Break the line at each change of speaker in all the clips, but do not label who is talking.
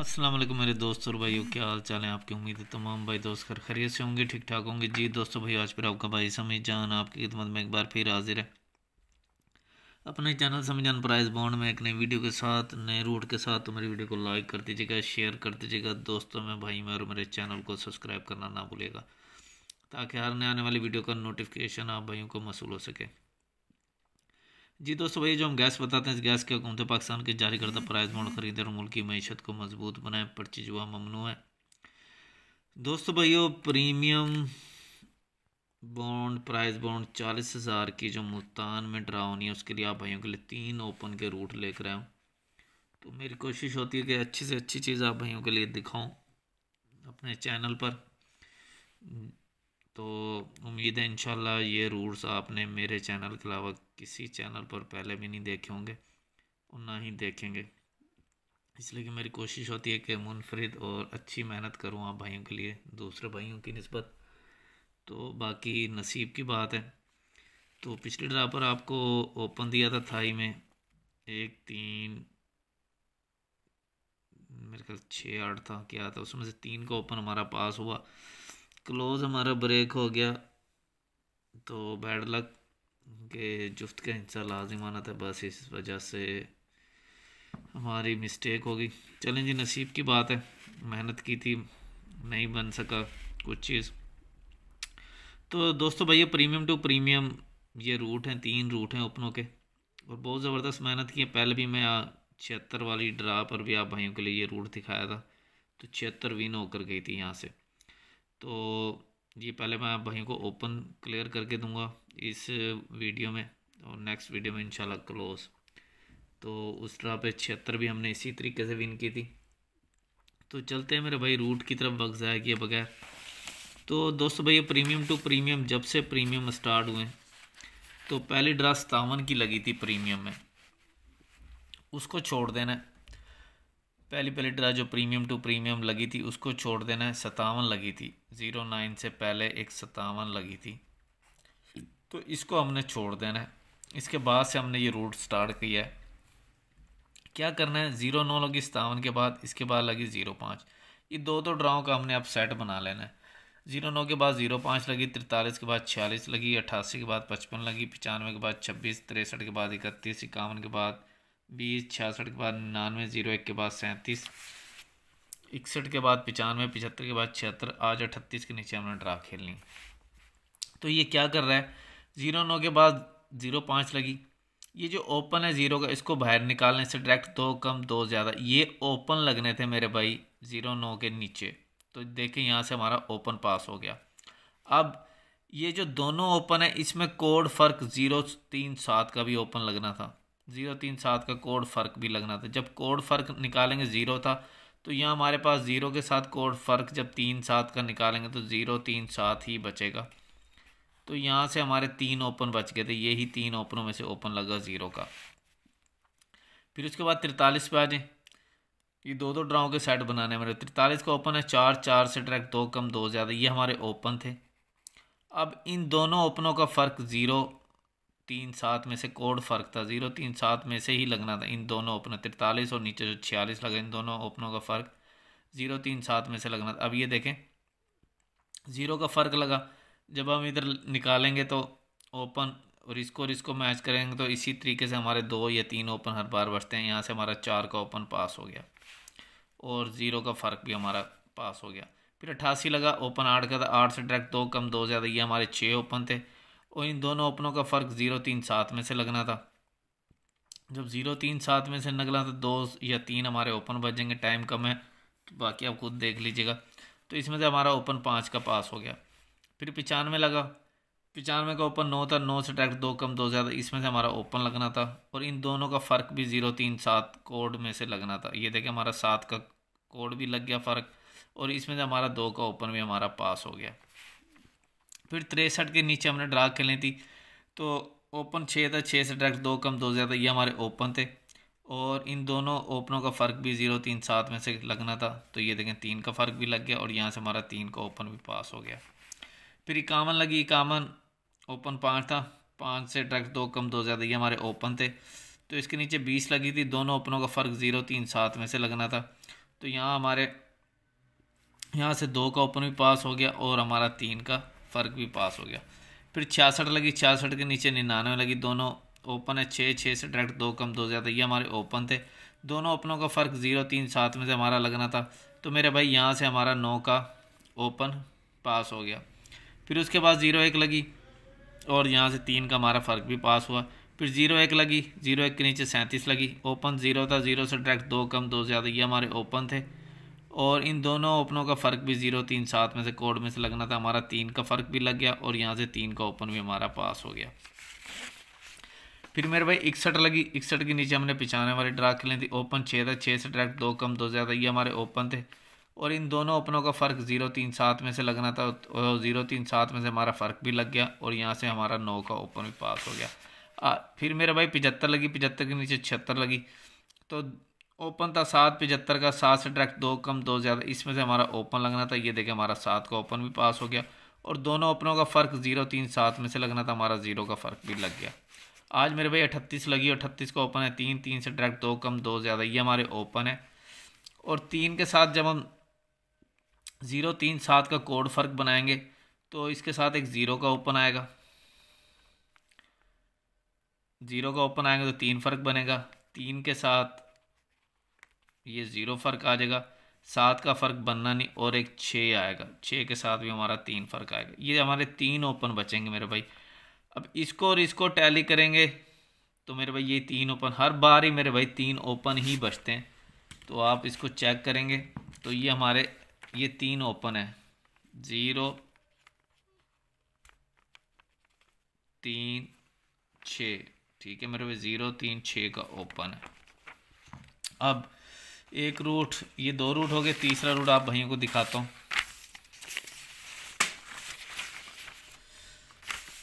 अस्सलाम वालेकुम मेरे दोस्त और भाइयों क्या हाल चाल है आपकी उम्मीद है तमाम भाई दोस्त खर खैरियत से होंगे ठीक ठाक होंगे जी दोस्तों भाई आज फिर आपका भाई जान आपकी खिदमत में एक बार फिर हाजिर है अपने चैनल जान प्राइस बॉन्ड में एक नई वीडियो के साथ नए रूट के साथ तो मेरी वीडियो को लाइक कर दीजिएगा शेयर कर दीजिएगा दोस्तों में भाई में और मेरे चैनल को सब्सक्राइब करना ना भूलेगा ताकि हर नए आने वाली वीडियो का नोटिफिकेशन आप भाइयों को मसूल हो सके जी दोस्तों भाई जो हम गैस बताते हैं इस गैस के हुकूमत पाकिस्तान के जारी करदा प्राइज बॉन्ड खरीदे और मुल्क की मीशत को मजबूत बनाए पर्ची जुआ ममनू है दोस्तों भाइयों प्रीमियम बॉन्ड प्राइस बॉन्ड चालीस हज़ार की जो मुल्तान में ड्रा होनी है उसके लिए आप भाइयों के लिए तीन ओपन के रूट लेकर आए तो मेरी कोशिश होती है कि अच्छी से अच्छी चीज़ आप भाइयों के लिए दिखाऊँ अपने चैनल पर तो उम्मीद है इन ये रूट्स आपने मेरे चैनल के अलावा किसी चैनल पर पहले भी नहीं देखे होंगे और ना ही देखेंगे इसलिए कि मेरी कोशिश होती है कि मुनफरद और अच्छी मेहनत करूँ आप भाइयों के लिए दूसरे भाइयों की नस्बत तो बाकी नसीब की बात है तो पिछले ड्रा पर आपको ओपन दिया था थाई में एक तीन मेरे ख्याल छः आठ था क्या था उसमें से तीन का ओपन हमारा पास हुआ क्लोज हमारा ब्रेक हो गया तो बैड लक कि जुफ्त का हिस्सा लाजिम आना था बस इस वजह से हमारी मिस्टेक हो गई चलें जी नसीब की बात है मेहनत की थी नहीं बन सका कुछ चीज़ तो दोस्तों भैया प्रीमियम टू प्रीमियम ये रूट हैं तीन रूट हैं ओपनों के और बहुत ज़बरदस्त मेहनत की है पहले भी मैं छिहत्तर वाली ड्रा पर भी आप भाइयों के लिए ये रूट दिखाया था तो छिहत्तर विन होकर गई थी यहाँ से तो ये पहले मैं आप भाइयों को ओपन क्लियर करके दूंगा इस वीडियो में और नेक्स्ट वीडियो में इंशाल्लाह क्लोज तो उस ड्रा पे छिहत्तर भी हमने इसी तरीके से विन की थी तो चलते हैं मेरे भाई रूट की तरफ वक्त ज़ाया किए बगैर तो दोस्तों भाई प्रीमियम टू प्रीमियम जब से प्रीमियम स्टार्ट हुए तो पहली ड्रा सतावन की लगी थी प्रीमियम में उसको छोड़ देना पहली पहली ड्रा जो प्रीमियम टू प्रीमियम लगी थी उसको छोड़ देना है सतावन लगी थी ज़ीरो नाइन से पहले एक सतावन लगी थी तो इसको हमने छोड़ देना है इसके बाद से हमने ये रूट स्टार्ट किया है क्या करना है ज़ीरो नौ लगी सतावन के बाद इसके बाद लगी ज़ीरो पाँच ये दो दो ड्राओं का हमने अब सेट बना लेना है ज़ीरो नौ के बाद ज़ीरो पाँच लगी तिरतालीस के बाद छियालीस लगी अट्ठासी के बाद पचपन लगी पचानवे के बाद छब्बीस तिरसठ के बाद इकतीस इक्यावन के बाद बीस छियासठ के बाद निन्यानवे जीरो एक के बाद सैंतीस इकसठ के बाद पचानवे पचहत्तर के बाद छिहत्तर आज अट्ठतीस के नीचे हमने ड्रा खेलनी तो ये क्या कर रहा है ज़ीरो नौ के बाद ज़ीरो पाँच लगी ये जो ओपन है ज़ीरो का इसको बाहर निकालने से डायरेक्ट दो कम दो ज़्यादा ये ओपन लगने थे मेरे भाई ज़ीरो नौ के नीचे तो देखें यहाँ से हमारा ओपन पास हो गया अब ये जो दोनों ओपन है इसमें कोड फ़र्क ज़ीरो तीन सात का भी ओपन लगना था ज़ीरो तीन सात का कोड फ़र्क भी लगना था जब कोड फ़र्क निकालेंगे ज़ीरो था तो यहाँ हमारे पास ज़ीरो के साथ कोड फ़र्क जब तीन सात का निकालेंगे तो ज़ीरो तीन सात ही बचेगा तो यहाँ से हमारे तीन ओपन बच गए थे यही तीन ओपनों में से ओपन लगा ज़ीरो का फिर उसके बाद तिरतालीस पे आ जाए ये दो दो ड्राओं के सेट बनाने हमारे तिरतालीस का ओपन है चार चार से ट्रैक दो कम दो ज़्यादा ये हमारे ओपन थे अब इन दोनों ओपनों का फ़र्क ज़ीरो तीन सात में से कोड फ़र्क था ज़ीरो तीन सात में से ही लगना था इन दोनों ओपनों तिरतालीस और नीचे जो छियालीस लगा इन दोनों ओपनों का फ़र्क ज़ीरो तीन सात में से लगना था अब ये देखें ज़ीरो का फ़र्क लगा जब हम इधर निकालेंगे तो ओपन और इसको और इसको मैच करेंगे तो इसी तरीके से हमारे दो या तीन ओपन हर बार बचते हैं यहाँ से हमारा चार का ओपन पास हो गया और ज़ीरो का फ़र्क भी हमारा पास हो गया फिर अट्ठासी लगा ओपन आठ का था आठ से डायरेक्ट दो कम दो ज़्यादा ये हमारे छः ओपन थे और इन दोनों ओपनों का फ़र्क ज़ीरो तीन सात में से लगना था जब ज़ीरो तीन सात में से निकला तो दो या तीन हमारे ओपन बचेंगे टाइम कम है तो बाकी आप खुद देख लीजिएगा तो इसमें से हमारा ओपन पाँच का पास हो गया फिर पचानवे लगा पचानवे का ओपन नौ था नौ से डायरेक्ट दो कम दो ज़्यादा इसमें से हमारा ओपन लगना था और इन दोनों का फ़र्क भी ज़ीरो तीन सात कोड में से लगना था ये देखें हमारा सात का कोड भी लग गया फ़र्क और इसमें से हमारा दो का ओपन भी हमारा पास हो गया फिर तिरसठ के नीचे हमने ड्रा खेलनी थी तो ओपन छः था छः से डायरेक्ट दो कम दो ज़्यादा ये हमारे ओपन थे और इन दोनों ओपनों का फ़र्क भी ज़ीरो तीन सात में से लगना था तो ये देखें तीन का फ़र्क भी लग गया और यहाँ से हमारा तीन का ओपन भी पास हो गया फिर इक्यावन लगी इक्यावन ओपन पाँच था पाँच से ड्रग दो कम दो ज़्यादा ये हमारे ओपन थे तो इसके नीचे बीस लगी थी दोनों ओपनों का फ़र्क ज़ीरो तीन सात में से लगना था तो यहाँ हमारे यहाँ से दो का ओपन भी पास हो गया और हमारा तीन का फ़र्क भी पास हो गया फिर छियासठ लगी छियासठ के नीचे निन्यानवे लगी दोनों ओपन है छः छः से डायरेक्ट दो कम दो ज़्यादा ये हमारे ओपन थे दोनों ओपनों का फ़र्क ज़ीरो तीन सात में से हमारा लगना था तो मेरे भाई यहाँ से हमारा नौ का ओपन पास हो गया फिर उसके बाद ज़ीरो एक लगी और यहाँ से तीन का हमारा फ़र्क भी पास हुआ फिर ज़ीरो एक लगी ज़ीरो एक के नीचे सैंतीस लगी ओपन ज़ीरो था ज़ीरो से डायरेक्ट दो कम दो ज़्यादा ये हमारे ओपन थे और इन दोनों ओपनों का फ़र्क भी ज़ीरो तीन सात में से कोड में से लगना था हमारा तीन का फ़र्क भी लग गया और यहाँ से तीन का ओपन भी हमारा पास हो गया फिर मेरे भाई इकसठ लगी इकसठ के नीचे हमने पिछाने वाली ड्रा कर थी ओपन छः था छः से डायरेक्ट दो कम दो ज़्यादा ये हमारे ओपन थे और इन दोनों ओपनों का फ़र्क ज़ीरो तीन सात में से लगना था और ज़ीरो तीन सात में से हमारा फ़र्क भी लग गया और यहाँ से हमारा नौ का ओपन भी पास हो गया आ, फिर मेरा भाई पिचहत्तर लगी पिचहत्तर के नीचे छिहत्तर लगी तो ओपन था सात पिचहत्तर का सात से डायरेक्ट दो कम दो ज़्यादा इसमें से हमारा ओपन लगना था ये देखें हमारा सात का ओपन भी पास हो गया और दोनों ओपनों का फ़र्क ज़ीरो तीन सात में से लगना था हमारा ज़ीरो का फ़र्क भी लग गया आज मेरे भाई अठतीस लगी अठतीस का ओपन है तीन तीन से डायरेक्ट दो कम दो ज़्यादा ये हमारे ओपन है और तीन के साथ जब हम ज़ीरो तीन सात का कोड फ़र्क बनाएंगे तो इसके साथ एक ज़ीरो का ओपन आएगा ज़ीरो का ओपन आएगा तो तीन फ़र्क बनेगा तीन के साथ ये ज़ीरो फ़र्क आ जाएगा सात का फ़र्क बनना नहीं और एक छः आएगा छः के साथ भी हमारा तीन फ़र्क आएगा ये हमारे तीन ओपन बचेंगे मेरे भाई अब इसको और इसको टैली करेंगे तो मेरे भाई ये तीन ओपन हर बार ही मेरे भाई तीन ओपन ही बचते हैं तो आप इसको चेक करेंगे तो ये हमारे ये तीन ओपन है ज़ीरो तीन छ ठीक है मेरे पे ज़ीरो तीन छ का ओपन है अब एक रूट ये दो रूट हो गए तीसरा रूट आप भाइयों को दिखाता हूँ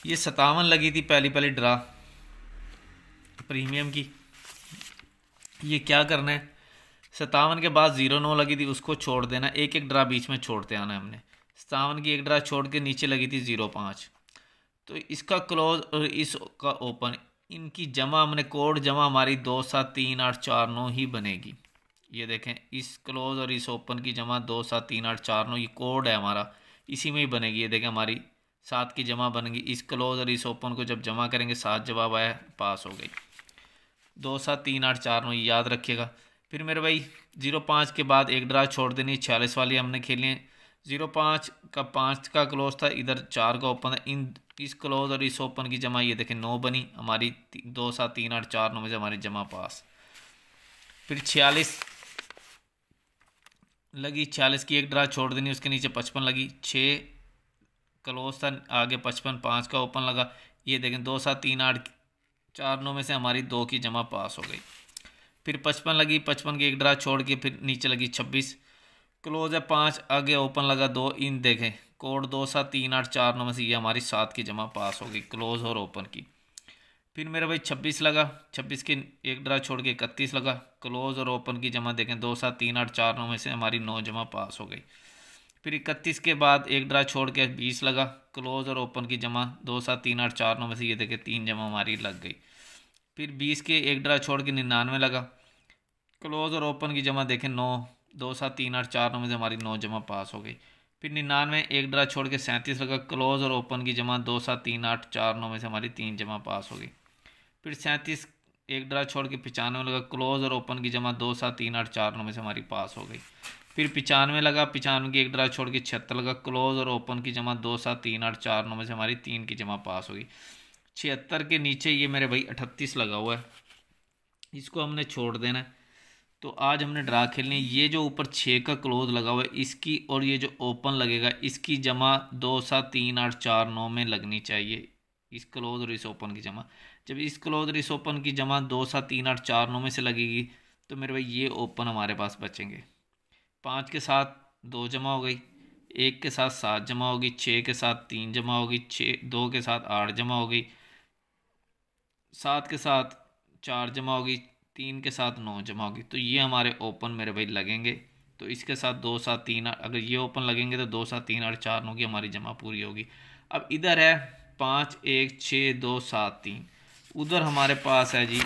ये सतावन लगी थी पहली पहली ड्रा प्रीमियम की ये क्या करना है सतावन के बाद जीरो नौ लगी थी उसको छोड़ देना एक एक ड्रा बीच में छोड़ते आना हमने सतावन की एक ड्रा छोड़ के नीचे लगी थी ज़ीरो पाँच तो इसका क्लोज और इसका ओपन इनकी जमा हमने कोड जमा हमारी दो सात तीन आठ चार नौ ही बनेगी ये देखें इस क्लोज और इस ओपन की जमा दो सात तीन आठ चार नौ ये कोड है हमारा इसी में ही बनेगी ये देखें हमारी सात की जमा बनेगी इस क्लोज और इस ओपन को जब जमा करेंगे सात जवाब आया पास हो गई दो सात तीन आठ चार नौ याद रखिएगा फिर मेरे भाई जीरो पाँच के बाद एक ड्रा छोड़ देनी छियालीस वाली हमने खेली है जीरो पाँच का पाँच का क्लोज था इधर चार का ओपन था इन इस क्लोज और इस ओपन की जमा ये देखें नौ बनी हमारी दो सात तीन आठ चार नौ में से हमारी जमा पास फिर छियालीस लगी छियालीस की एक ड्रा छोड़ देनी उसके नीचे पचपन लगी छः क्लोज था आगे पचपन पाँच का ओपन लगा ये देखें दो सात तीन आठ चार नौ में से हमारी दो की जमा पास हो गई फिर पचपन लगी पचपन की एक ड्रा छोड़ के फिर नीचे लगी छब्बीस क्लोज है पाँच आगे ओपन लगा दो इन देखें कोड दो सात तीन आठ चार में से ये हमारी सात की जमा पास होगी क्लोज और ओपन की फिर मेरा भाई छब्बीस लगा छब्बीस की एक ड्रा छोड़ के इकतीस लगा क्लोज और ओपन की जमा देखें दो सात तीन आठ चार नौ में से हमारी नौ जमा पास हो गई फिर इकतीस के बाद एक ड्रा छोड़ के बीस लगा क्लोज और ओपन की जमा दो सात तीन आठ चार नौ में से ये देखें तीन जमा हमारी लग गई फिर बीस के एक ड्रा छोड़ के निन्यानवे लगा क्लोज़ और ओपन की जमा देखें नौ दो सात तीन आठ चार नौ में से हमारी नौ जमा पास हो गई फिर निन्यानवे एक ड्रा छोड़ के सैंतीस लगा क्लोज़ और ओपन की जमा दो सात तीन आठ चार नौ में से हमारी तीन जमा पास हो गई फिर सैंतीस एक ड्रा छोड़ के पचानवे लगा क्लोज़ और ओपन की जमा दो सात तीन आठ चार नौ में से हमारी पास हो गई फिर पचानवे लगा पचानवे की एक ड्रा छोड़ के छिहत्तर लगा क्लोज़ और ओपन की जमा दो सात तीन आठ चार नौ में से हमारी तीन की जमा पास होगी छिहत्तर के नीचे ये मेरे भाई अठतीस लगा हुआ है इसको हमने छोड़ देना है तो आज हमने ड्रा खेलनी है ये जो ऊपर छः का क्लोज लगा हुआ है इसकी और ये जो ओपन लगेगा इसकी जमा दो सात तीन आठ चार नौ में लगनी चाहिए इस क्लोज और इस ओपन की जमा जब इस क्लोज और इस ओपन की जमा दो सात तीन आठ चार नौ में से लगेगी तो मेरे भाई ये ओपन हमारे पास बचेंगे पाँच के साथ दो जमा हो गई एक के साथ सात जमा होगी छः के साथ तीन जमा होगी छः दो के साथ आठ जमा होगी सात के साथ चार जमा होगी तीन के साथ नौ जमा होगी तो ये हमारे ओपन मेरे भाई लगेंगे तो इसके साथ दो सात तीन अगर ये ओपन लगेंगे तो दो सात तीन आठ चार नौ की हमारी जमा पूरी होगी अब इधर है पाँच एक छः दो सात तीन उधर हमारे पास है जी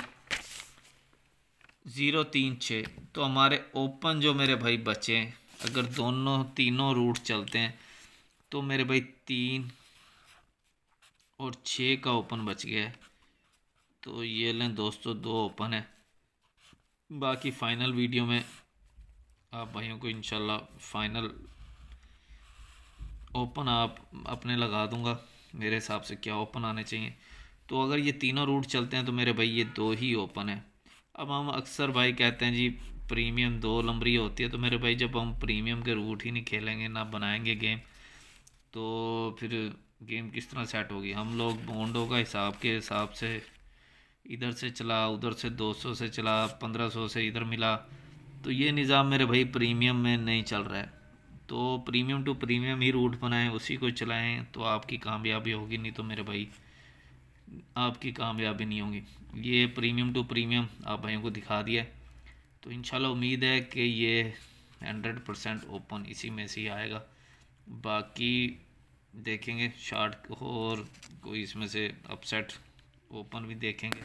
ज़ीरो तीन छः तो हमारे ओपन जो मेरे भाई बचे अगर दोनों तीनों रूट चलते हैं तो मेरे भाई तीन और छः का ओपन बच गया है तो ये लें दोस्तों दो ओपन है बाकी फ़ाइनल वीडियो में आप भाइयों को इनशाला फ़ाइनल ओपन आप अपने लगा दूंगा मेरे हिसाब से क्या ओपन आने चाहिए तो अगर ये तीनों रूट चलते हैं तो मेरे भाई ये दो ही ओपन है अब हम अक्सर भाई कहते हैं जी प्रीमियम दो लंबरी होती है तो मेरे भाई जब हम प्रीमियम के रूट ही नहीं खेलेंगे ना बनाएंगे गेम तो फिर गेम किस तरह सेट होगी हम लोग बोंडों का हिसाब के हिसाब से इधर से चला उधर से 200 से चला 1500 से इधर मिला तो ये निज़ाम मेरे भाई प्रीमियम में नहीं चल रहा है तो प्रीमियम टू प्रीमियम ही रूट बनाएं उसी को चलाएं तो आपकी कामयाबी होगी नहीं तो मेरे भाई आपकी कामयाबी नहीं होगी ये प्रीमियम टू प्रीमियम आप भाइयों को दिखा दिया तो इन उम्मीद है कि ये हंड्रेड परसेंट ओपन इसी में से ही आएगा बाकी देखेंगे शार्ट और कोई इसमें से अपसेट ओपन भी देखेंगे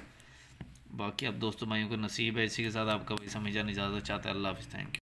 बाकी आप दोस्तों भाइयों को नसीब है इसी के साथ आपका भी समझा नहीं ज्यादा चाहता है अल्लाह हाफ़ थैंक यू